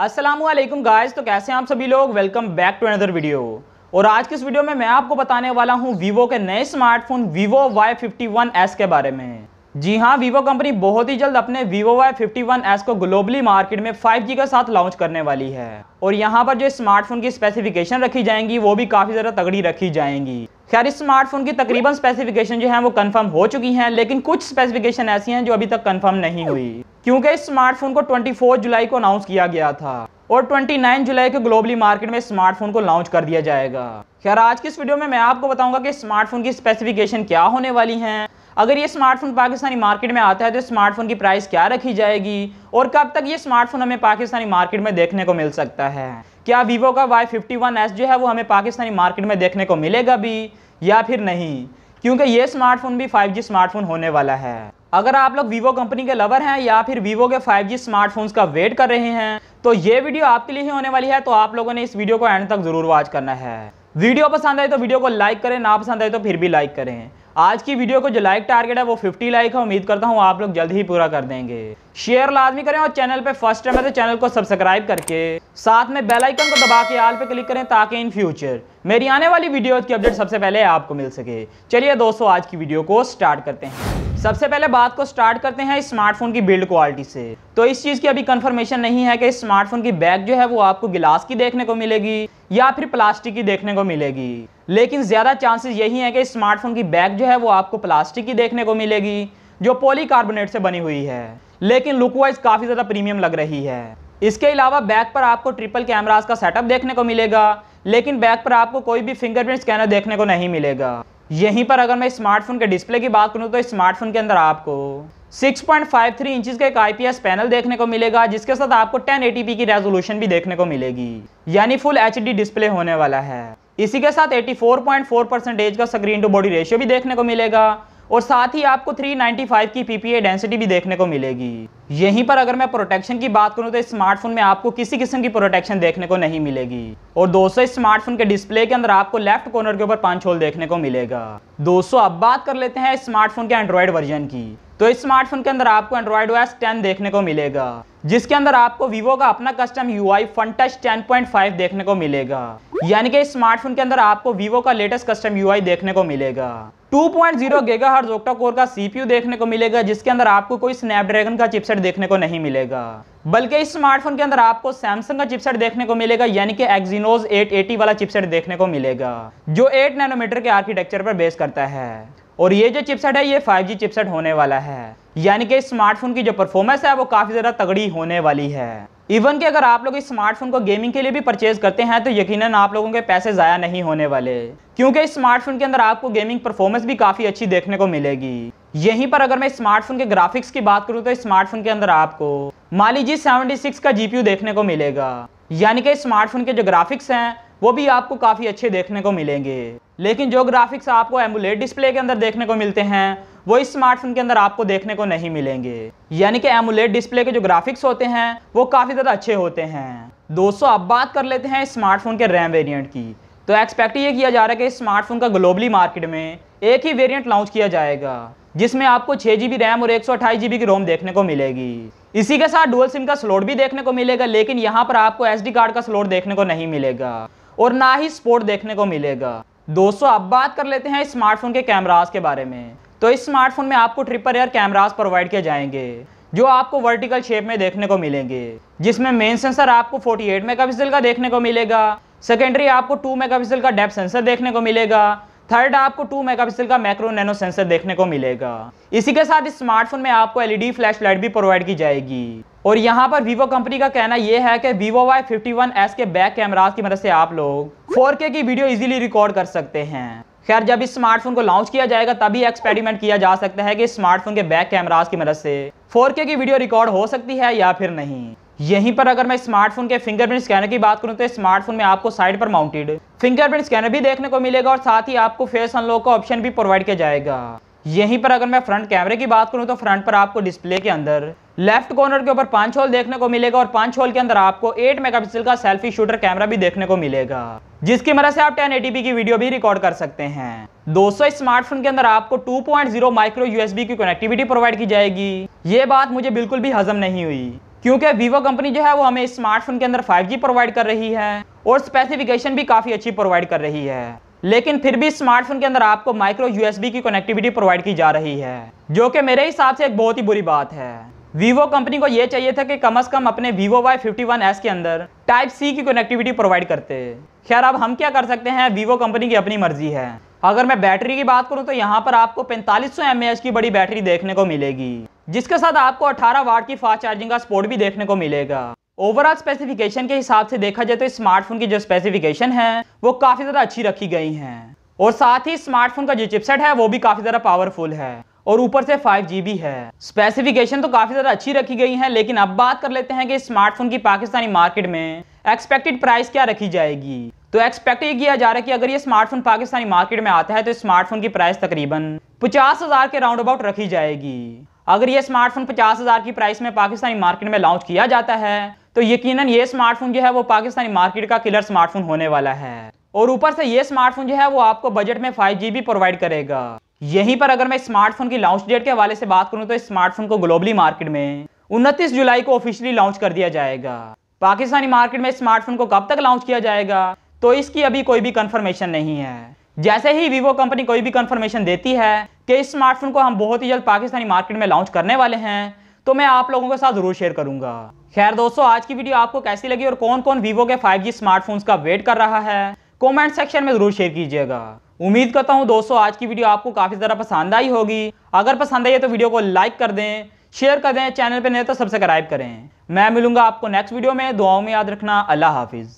Aslam guys तो कैसे हैं आप सभी लोग welcome back to another video और आज के इस वीडियो में मैं आपको बताने वाला हूं वीवो के नए स्मार्टफोन वीवो Y51s के बारे में जी हाँ वीवो कंपनी बहुत ही जल्द अपने वीवो Y51s को ग्लोबली मार्केट में 5G के साथ लॉन्च करने वाली है और यहाँ पर जो स्मार्टफोन की स्पेसिफिकेशन रखी जाएंगी वो भी काफ़ी ज़्यादा तगड़ी रखी जाएंगी खैर इस स्मार्टफोन की तकरीबन स्पेसिफिकेशन जो है वो कन्फर्म हो चुकी हैं लेकिन कुछ स्पेसिफिकेशन ऐसी हैं जो अभी तक कन्फर्म नहीं हुई क्योंकि इस स्मार्टफोन को 24 जुलाई को अनाउंस किया गया था और 29 जुलाई को ग्लोबली मार्केट में स्मार्टफोन को लॉन्च कर दिया जाएगा खैर आज की इस वीडियो में मैं आपको बताऊंगा कि स्मार्टफोन की स्पेसिफिकेशन क्या होने वाली हैं अगर ये स्मार्टफोन पाकिस्तानी मार्केट में आता है तो स्मार्टफोन की प्राइस क्या रखी जाएगी और कब तक ये स्मार्टफोन हमें पाकिस्तानी मार्केट में देखने को मिल सकता है क्या वीवो का वाई फिफ्टी जो है वो हमें पाकिस्तानी मार्केट में देखने को मिलेगा भी या फिर नहीं क्योंकि ये स्मार्टफोन भी 5G स्मार्टफोन होने वाला है अगर आप लोग वीवो कंपनी के लवर हैं या फिर वीवो के 5G स्मार्टफोन्स का वेट कर रहे हैं तो ये वीडियो आपके लिए ही होने वाली है तो आप लोगों ने इस वीडियो को एंड तक जरूर वॉच करना है वीडियो पसंद आए तो वीडियो को लाइक करें ना पसंद आए तो फिर भी लाइक करें आज की वीडियो को जो लाइक टारगेट है वो 50 लाइक है उम्मीद करता हूँ आप लोग जल्द ही पूरा कर देंगे शेयर लाजमी करें और चैनल पे फर्स्ट टाइम है तो चैनल को सब्सक्राइब करके साथ में बेल आइकन को दबा के आल पे क्लिक करें ताकि इन फ्यूचर मेरी आने वाली वीडियो की अपडेट सबसे पहले आपको मिल सके चलिए दोस्तों आज की वीडियो को स्टार्ट करते हैं सबसे पहले बात को स्टार्ट करते हैं स्मार्टफोन की बिल्ड क्वालिटी से तो इस चीज़ की अभी कंफर्मेशन नहीं है कि स्मार्टफोन की बैग जो है वो आपको गिलास की देखने को मिलेगी या फिर प्लास्टिक की देखने को मिलेगी लेकिन ज़्यादा चांसेस यही है कि स्मार्टफोन की बैग जो है वो आपको प्लास्टिक की देखने को मिलेगी जो पॉलीकार्बोनेट से बनी हुई है लेकिन लुक वाइज काफ़ी ज़्यादा प्रीमियम लग रही है इसके अलावा बैक पर आपको ट्रिपल कैमराज का सेटअप देखने को मिलेगा लेकिन बैक पर आपको कोई भी फिंगरप्रिंट स्कैनर देखने को नहीं मिलेगा यहीं पर अगर मैं स्मार्टफोन के डिस्प्ले की बात करूँ तो स्मार्टफोन के अंदर आपको 6.53 पॉइंट का एक आईपीएस पैनल देखने को मिलेगा जिसके साथ आपको 1080p की रेजोल्यूशन भी देखने को मिलेगी यानी फुल एच डिस्प्ले होने वाला है इसी के साथ 84.4 परसेंटेज का स्क्रीन टू बॉडी रेशियो भी देखने को मिलेगा और साथ ही आपको 395 की पीपीए डेंसिटी भी देखने को मिलेगी यहीं पर अगर मैं प्रोटेक्शन की बात करूं तो इस स्मार्टफोन में आपको किसी किस्म की प्रोटेक्शन देखने को नहीं मिलेगी और दोस्तों इस स्मार्टफोन के डिस्प्ले के अंदर आपको लेफ्ट कॉर्नर के ऊपर पांच होल देखने को मिलेगा दोस्तों अब बात कर लेते हैं स्मार्टफोन के एंड्रॉयड वर्जन की तो इस स्मार्टफोन के अंदर आपको एंड्रॉइड ओएस 10 देखने को मिलेगा जिसके अंदर आपको वीवो का अपना custom U I Funtouch ten देखने को मिलेगा यानी कि इस स्मार्टफोन के अंदर आपको वीवो का लेटेस्ट कस्टम यूआई देखने को मिलेगा 2.0 पॉइंट जीरो गेगा हर कोर का सीपीयू देखने को मिलेगा जिसके अंदर आपको कोई स्नैपड्रैगन का चिपसेट देखने को नहीं मिलेगा बल्कि इस स्मार्टफोन के अंदर आपको सैमसंग का चिपसेट देखने को मिलेगा यानी कि एक्जीनोज 880 वाला चिपसेट देखने को मिलेगा जो 8 नैनोमीटर के आर्किटेक्चर पर बेस करता है और ये जो चिपसेट है ये 5G चिपसेट होने वाला है यानी कि स्मार्टफोन की जो परफॉर्मेंस है वो काफ़ी ज़्यादा तगड़ी होने वाली है इवन कि अगर आप लोग इस स्मार्टफोन को गेमिंग के लिए भी परचेज करते हैं तो यकीनन आप लोगों के पैसे ज़ाया नहीं होने वाले क्योंकि इस स्मार्टफोन के अंदर आपको गेमिंग परफॉर्मेंस भी काफ़ी अच्छी देखने को मिलेगी यहीं पर अगर मैं स्मार्टफोन के ग्राफिक्स की बात करूँ तो स्मार्टफोन के अंदर आपको मान लीजिए सेवेंटी का जीपीयू देखने को मिलेगा यानी कि स्मार्टफोन के जो ग्राफिक्स हैं वो भी आपको काफ़ी अच्छे देखने को मिलेंगे लेकिन जो ग्राफिक्स आपको एमुलेट डिस्प्ले के अंदर देखने को मिलते हैं वो इस स्मार्टफोन के अंदर आपको देखने को नहीं मिलेंगे यानी कि एमुलेट डिस्प्ले के जो ग्राफिक्स होते हैं वो काफ़ी ज़्यादा अच्छे होते हैं दोस्तों अब बात कर लेते हैं स्मार्टफोन के रैम वेरियंट की तो एक्सपेक्ट ये किया जा रहा है कि स्मार्टफोन का ग्लोबली मार्केट में एक ही वेरियंट लॉन्च किया जाएगा जिसमें आपको छः जी रैम और एक सौ की रोम देखने को मिलेगी इसी के साथ डुअल सिम का स्लोट भी देखने को मिलेगा लेकिन यहाँ पर आपको एसडी कार्ड का स्लोट देखने को नहीं मिलेगा और ना ही स्पोर्ट देखने को मिलेगा दोस्तों अब बात कर लेते हैं स्मार्टफोन के कैमराज के बारे में तो इस स्मार्टफोन में आपको ट्रिपल एयर कैमराज प्रोवाइड किए जाएंगे जो आपको वर्टिकल शेप में देखने को मिलेंगे जिसमें मेन सेंसर आपको 48 मेगापिक्सल का देखने को मिलेगा सेकेंडरी आपको 2 मेगापिक्सल का डेप सेंसर देखने को मिलेगा थर्ड आपको 2 मेगापिक्सल का मैक्रो नैनो सेंसर देखने को मिलेगा इसी के साथ इस स्मार्टफोन में आपको एलईडी फ्लैश लाइट भी प्रोवाइड की जाएगी और यहाँ पर वीवो कंपनी का कहना यह है कि वीवो वाई फिफ्टी के बैक कैमराज की मदद से आप लोग के की वीडियो इजिली रिकॉर्ड कर सकते हैं खैर जब इस स्मार्टफोन को लॉन्च किया जाएगा तभी एक्सपेरिमेंट किया जा सकता है कि स्मार्टफोन के बैक कैमराज की मदद से 4K की वीडियो रिकॉर्ड हो सकती है या फिर नहीं यहीं पर अगर मैं स्मार्टफोन के फिंगरप्रिंट स्कैनर की बात करूं तो स्मार्टफोन में आपको साइड पर माउंटेड फिंगरप्रिंट स्कैनर भी देखने को मिलेगा और साथ ही आपको फेस अनलॉक का ऑप्शन भी प्रोवाइड किया जाएगा यहीं पर अगर मैं फ्रंट कैमरे की बात करूं तो फ्रंट पर आपको डिस्प्ले के अंदर लेफ्ट कॉर्नर के ऊपर पांच होल देखने को मिलेगा और पांच होल के अंदर आपको 8 मेगापिक्सल का सेल्फी शूटर कैमरा भी देखने को मिलेगा जिसकी मदद से आप 1080p की वीडियो भी रिकॉर्ड कर सकते हैं दोस्तों स्मार्टफोन के अंदर आपको 2.0 माइक्रो यूएसबी की कनेक्टिविटी प्रोवाइड की जाएगी ये बात मुझे बिल्कुल भी हजम नहीं हुई क्योंकि वीवो कंपनी जो है वो हमें स्मार्टफोन के अंदर 5G प्रोवाइड कर रही है और स्पेसिफिकेशन भी काफ़ी अच्छी प्रोवाइड कर रही है लेकिन फिर भी स्मार्टफोन के अंदर आपको माइक्रो यूएसबी की कनेक्टिविटी प्रोवाइड की जा रही है जो कि मेरे हिसाब से एक बहुत ही बुरी बात है वीवो कंपनी को यह चाहिए था कि कम से कम अपने Vivo Y fifty one S के अंदर टाइप सी की कनेक्टिविटी प्रोवाइड करते खैर अब हम क्या कर सकते हैं वीवो कंपनी की अपनी मर्जी है अगर मैं बैटरी की बात करूँ तो यहाँ पर आपको पैंतालीस सौ की बड़ी बैटरी देखने को मिलेगी जिसके साथ आपको 18 वाट की फास्ट चार्जिंग का स्पोर्ट भी देखने को मिलेगा ओवरऑल स्पेसिफिकेशन के हिसाब से देखा जाए तो स्मार्टफोन की जो स्पेसिफिकेशन है वो काफ़ी ज़्यादा अच्छी रखी गई है और साथ ही स्मार्टफोन का जो चिपसेट है वो भी काफ़ी ज़्यादा पावरफुल है और ऊपर से भी है स्पेसिफिकेशन तो काफ़ी ज़्यादा अच्छी रखी गई है लेकिन अब बात कर लेते हैं कि स्मार्टफोन की पाकिस्तानी मार्केट में एक्सपेक्टेड प्राइस क्या रखी जाएगी तो एक्सपेक्ट ये किया जा रहा है कि अगर ये स्मार्टफोन पाकिस्तानी मार्केट में आता है तो स्मार्टफोन की प्राइस तकरीबन पचास हज़ार के राउंड अबाउट रखी जाएगी अगर ये स्मार्टफोन पचास हज़ार की प्राइस में पाकिस्तानी मार्केट में लॉन्च किया जाता है तो यकीनन ये स्मार्टफोन जो है वो पाकिस्तानी मार्केट का किलर स्मार्टफोन होने वाला है और ऊपर से ये स्मार्टफोन जो है वो आपको बजट में फाइव जी प्रोवाइड करेगा यहीं पर अगर मैं स्मार्टफोन की लॉन्च डेट के हवाले से बात करूँ तो इस स्मार्टफोन को ग्लोबली मार्केट में उनतीस जुलाई को ऑफिशियली लॉन्च कर दिया जाएगा पाकिस्तानी मार्केट में स्मार्टफोन को कब तक लॉन्च किया जाएगा तो इसकी अभी कोई भी कंफर्मेशन नहीं है जैसे ही वीवो कंपनी कोई भी कंफर्मेशन देती है कि इस स्मार्टफोन को हम बहुत ही जल्द पाकिस्तानी मार्केट में लॉन्च करने वाले हैं तो मैं आप लोगों के साथ ज़रूर शेयर करूंगा खैर दोस्तों आज की वीडियो आपको कैसी लगी और कौन कौन वीवो के 5G स्मार्टफोन्स का वेट कर रहा है कमेंट सेक्शन में ज़रूर शेयर कीजिएगा उम्मीद करता हूँ दोस्तों आज की वीडियो आपको काफ़ी ज़्यादा पसंद आई होगी अगर पसंद आई है तो वीडियो को लाइक कर दें शेयर कर दें चैनल पर नहीं तो सब्सक्राइब करें मैं मिलूंगा आपको नेक्स्ट वीडियो में दुआओं में याद रखना अल्लाह हाफिज़